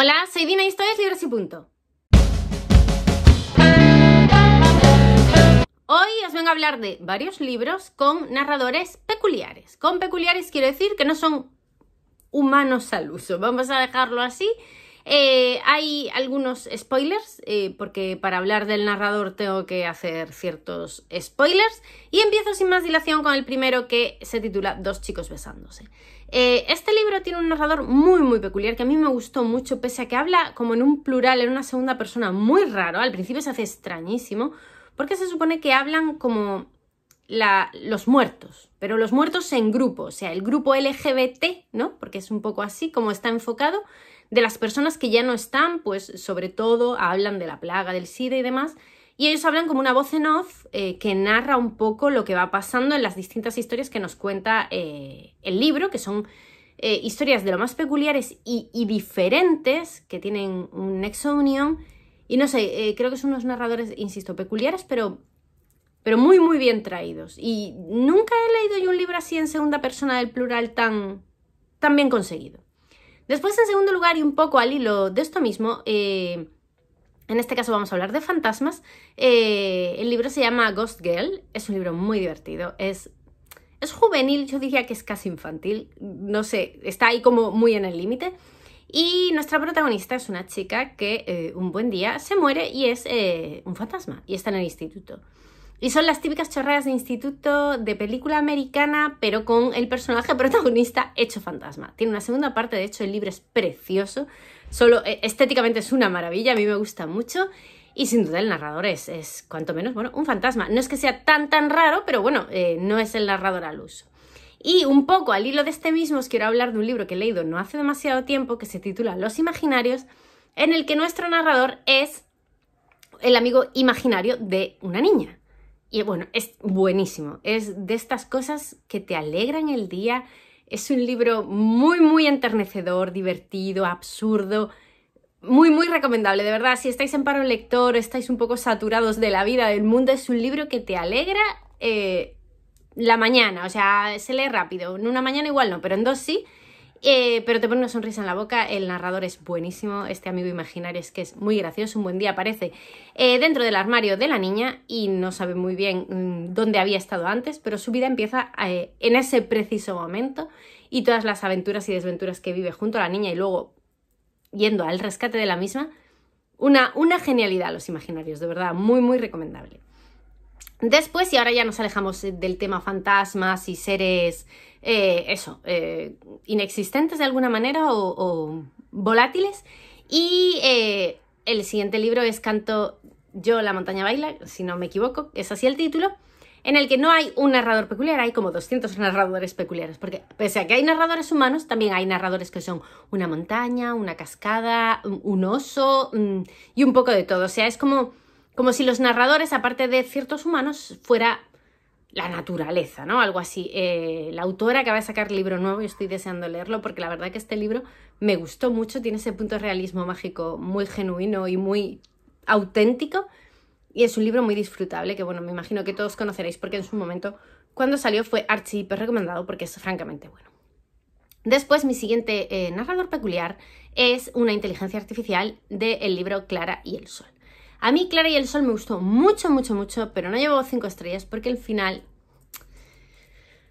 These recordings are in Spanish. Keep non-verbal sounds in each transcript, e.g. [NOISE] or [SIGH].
Hola, soy Dina y esto es Libros y Punto. Hoy os vengo a hablar de varios libros con narradores peculiares. Con peculiares quiero decir que no son humanos al uso. Vamos a dejarlo así eh, hay algunos spoilers, eh, porque para hablar del narrador tengo que hacer ciertos spoilers. Y empiezo sin más dilación con el primero que se titula Dos chicos besándose. Eh, este libro tiene un narrador muy muy peculiar que a mí me gustó mucho, pese a que habla como en un plural, en una segunda persona muy raro, al principio se hace extrañísimo, porque se supone que hablan como los muertos, pero los muertos en grupo, o sea, el grupo LGBT, ¿no? Porque es un poco así como está enfocado, de las personas que ya no están, pues sobre todo hablan de la plaga, del SIDA y demás, y ellos hablan como una voz en off eh, que narra un poco lo que va pasando en las distintas historias que nos cuenta eh, el libro, que son eh, historias de lo más peculiares y, diferentes, que tienen un nexo de unión. Y no sé, creo que son unos narradores, insisto, peculiares, pero, pero muy, muy bien traídos. Y nunca he leído yo un libro así en segunda persona del plural tan, tan bien conseguido. Después, en segundo lugar, y un poco al hilo de esto mismo, eh, en este caso vamos a hablar de fantasmas. Eh, el libro se llama Ghost Girl, es un libro muy divertido, es, juvenil, yo diría que es casi infantil, no sé, está ahí como muy en el límite. Y nuestra protagonista es una chica que eh, un buen día se muere y es un fantasma y está en el instituto. Y son las típicas chorradas de instituto de película americana, pero con el personaje [LAUGHS] protagonista hecho fantasma. Tiene una segunda parte, de hecho el libro es precioso, solo eh, estéticamente es una maravilla, a mí me gusta mucho. Y sin duda el narrador es, cuanto menos, bueno, un fantasma. No es que sea tan tan raro, pero bueno, eh, no es el narrador al uso. Y un poco al hilo de este mismo os quiero hablar de un libro que he leído no hace demasiado tiempo que se titula Los Imaginarios, en el que nuestro narrador es el amigo imaginario de una niña. Y bueno, es buenísimo. Es de estas cosas que te alegran el día. Es un libro muy, muy enternecedor, divertido, absurdo. Muy, muy recomendable, de verdad. Si estáis en paro lector, estáis un poco saturados de la vida, del mundo, es un libro que te alegra eh, la mañana. O sea, se lee rápido. En una mañana igual no, pero en dos sí eh, pero te pone una sonrisa en la boca, el narrador es buenísimo, este amigo imaginario es que es muy gracioso, un buen día aparece eh, dentro del armario de la niña y no sabe muy bien mm, dónde había estado antes, pero su vida empieza eh, en ese preciso momento y todas las aventuras y desventuras que vive junto a la niña y luego yendo al rescate de la misma, una, una genialidad los imaginarios, de verdad, muy, muy recomendable. Después, y ahora ya nos alejamos del tema fantasmas y seres eh, eso, eh, inexistentes de alguna manera o, volátiles. Y eh, el siguiente libro es Canto Yo, la montaña baila, si no me equivoco, es así el título, en el que no hay un narrador peculiar, hay como 200 narradores peculiares, porque pese a que hay narradores humanos, también hay narradores que son una montaña, una cascada, un oso mm, y un poco de todo. O sea, es como, como si los narradores, aparte de ciertos humanos, fuera la naturaleza, ¿no? Algo así. Eh, la autora acaba de sacar libro nuevo y estoy deseando leerlo porque la verdad que este libro me gustó mucho, tiene ese punto de realismo mágico muy genuino y muy auténtico y es un libro muy disfrutable que, bueno, me imagino que todos conoceréis porque en su momento, cuando salió, fue archi hiper recomendado porque es francamente bueno. Después, mi siguiente eh, narrador peculiar es una inteligencia artificial del libro Clara y el Sol. A mí Clara y el Sol me gustó mucho, mucho, mucho, pero no llevó cinco estrellas porque el final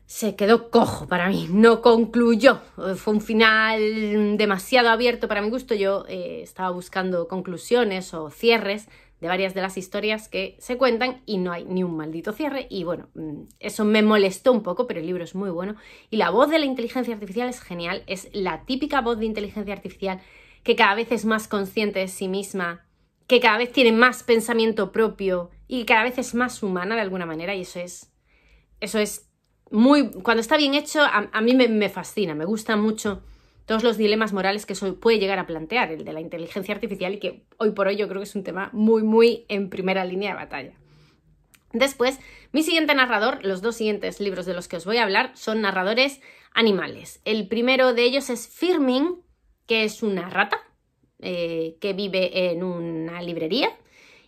se quedó cojo para mí, no concluyó. Fue un final demasiado abierto para mi gusto. Yo eh, estaba buscando conclusiones o cierres de varias de las historias que se cuentan y no hay ni un maldito cierre. Y bueno, mm, eso me molestó un poco, pero el libro es muy bueno. Y la voz de la inteligencia artificial es genial, es la típica voz de inteligencia artificial que cada vez es más consciente de sí misma que cada vez tiene más pensamiento propio y cada vez es más humana de alguna manera y eso es, eso es muy, cuando está bien hecho, a, mí me, me, fascina, me gustan mucho todos los dilemas morales que eso puede llegar a plantear, el de la inteligencia artificial y que hoy por hoy yo creo que es un tema muy, muy en primera línea de batalla. Después, mi siguiente narrador, los dos siguientes libros de los que os voy a hablar son narradores animales. El primero de ellos es Firmin, que es una rata, eh, que vive en una librería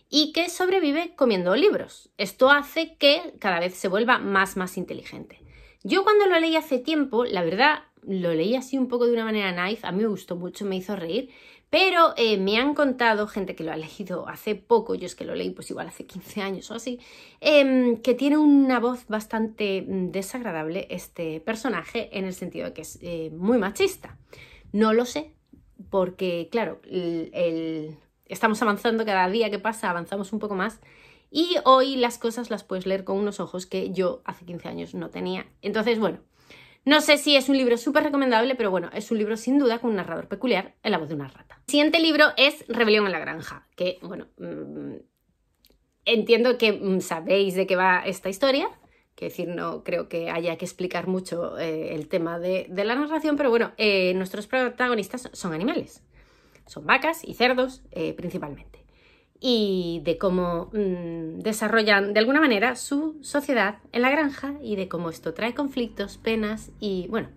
y que sobrevive comiendo libros. Esto hace que cada vez se vuelva más, más inteligente. Yo cuando lo leí hace tiempo, la verdad, lo leí así un poco de una manera naive, a mí me gustó mucho, me hizo reír, pero eh, me han contado gente que lo ha leído hace poco, yo es que lo leí pues igual hace 15 años o así, em, que tiene una voz bastante mm, desagradable este personaje en el sentido de que es eh, muy machista. No lo sé, porque, claro, el, estamos avanzando cada día que pasa, avanzamos un poco más. Y hoy las cosas las puedes leer con unos ojos que yo hace 15 años no tenía. Entonces, bueno, no sé si es un libro súper recomendable, pero bueno, es un libro sin duda con un narrador peculiar en la voz de una rata. El siguiente libro es Rebelión en la Granja, que, bueno, mm, entiendo que mm, sabéis de qué va esta historia. Quiero decir, no creo que haya que explicar mucho eh, el tema de, la narración, pero bueno, eh, nuestros protagonistas son animales, son vacas y cerdos eh, principalmente, y de cómo mm, desarrollan de alguna manera su sociedad en la granja y de cómo esto trae conflictos, penas y bueno,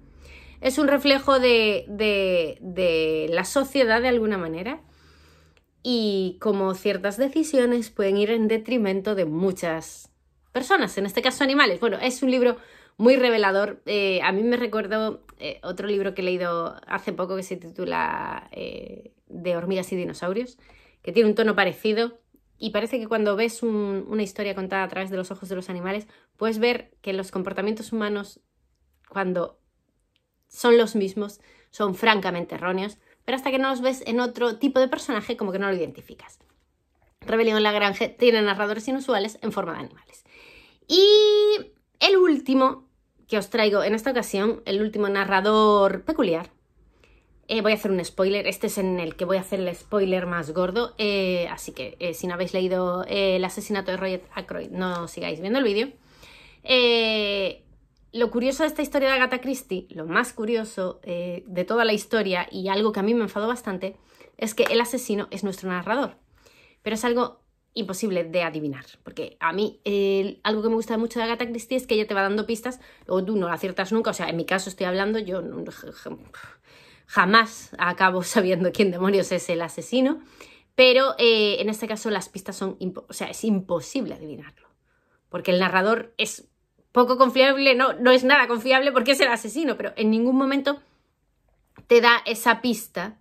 es un reflejo de, de la sociedad de alguna manera y cómo ciertas decisiones pueden ir en detrimento de muchas personas, en este caso animales. Bueno, es un libro muy revelador. Eh, a mí me recuerdo eh, otro libro que he leído hace poco que se titula eh, De hormigas y dinosaurios, que tiene un tono parecido. Y parece que cuando ves una historia contada a través de los ojos de los animales, puedes ver que los comportamientos humanos, cuando son los mismos, son francamente erróneos, pero hasta que no los ves en otro tipo de personaje, como que no lo identificas. Rebelión en la Granja tiene narradores inusuales en forma de animales. Y el último que os traigo en esta ocasión, el último narrador peculiar, eh, voy a hacer un spoiler, este es en el que voy a hacer el spoiler más gordo, eh, así que eh, si no habéis leído el asesinato de Roger Ackroyd, no sigáis viendo el vídeo. lo curioso de esta historia de Agatha Christie, lo más curioso de toda la historia y algo que a mí me enfadó bastante, es que el asesino es nuestro narrador. Pero es algo imposible de adivinar. Porque a mí algo que me gusta mucho de Agatha Christie es que ella te va dando pistas, o tú no la aciertas nunca. O sea, en mi caso estoy hablando, yo jamás acabo [LAUGHS] sabiendo quién demonios es el asesino. Pero eh, en este caso las pistas son, o sea, es imposible adivinarlo. Porque el narrador es poco confiable, no, no es nada confiable porque es el asesino, pero en ningún momento te da esa pista.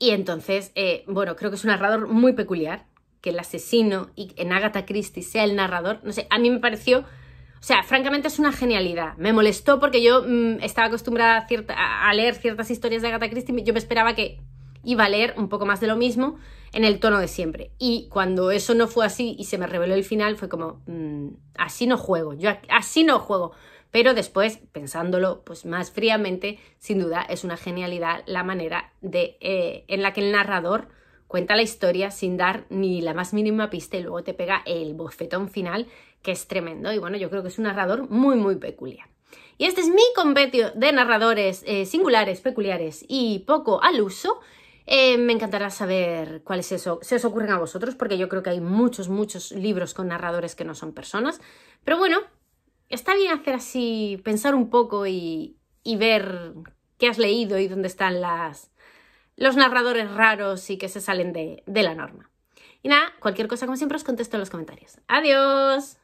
Y entonces, eh, bueno, creo que es un narrador muy peculiar que el asesino y en Agatha Christie sea el narrador, no sé, a mí me pareció, o sea, francamente es una genialidad. Me molestó porque yo mm, estaba acostumbrada a, cierta, a, leer ciertas historias de Agatha Christie, yo me esperaba que iba a leer un poco más de lo mismo en el tono de siempre. Y cuando eso no fue así y se me reveló el final, fue como, mm, así no juego, yo así no juego. Pero después, pensándolo pues más fríamente, sin duda es una genialidad la manera de, eh, en la que el narrador cuenta la historia sin dar ni la más mínima pista y luego te pega el bofetón final, que es tremendo. Y bueno, yo creo que es un narrador muy, muy peculiar. Y este es mi competio de narradores eh, singulares, peculiares y poco al uso. Eh, me encantará saber cuáles eso, se os ocurren a vosotros, porque yo creo que hay muchos, muchos libros con narradores que no son personas. Pero bueno, está bien hacer así, pensar un poco y, y ver qué has leído y dónde están las, los narradores raros y que se salen de, la norma. Y nada, cualquier cosa como siempre os contesto en los comentarios. ¡Adiós!